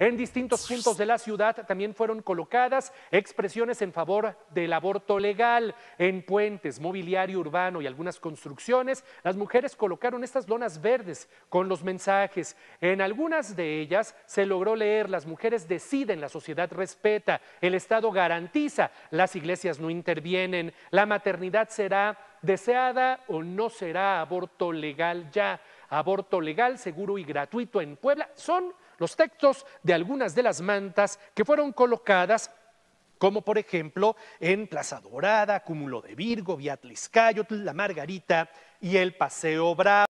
En distintos puntos de la ciudad también fueron colocadas expresiones en favor del aborto legal. En puentes, mobiliario urbano y algunas construcciones, las mujeres colocaron estas lonas verdes con los mensajes. En algunas de ellas se logró leer, las mujeres deciden, la sociedad respeta, el Estado garantiza, las iglesias no intervienen, la maternidad será deseada o no será aborto legal ya, aborto legal, seguro y gratuito en Puebla. Son los textos de algunas de las mantas que fueron colocadas como por ejemplo en Plaza Dorada, Cúmulo de Virgo, Vía La Margarita y el Paseo Bravo.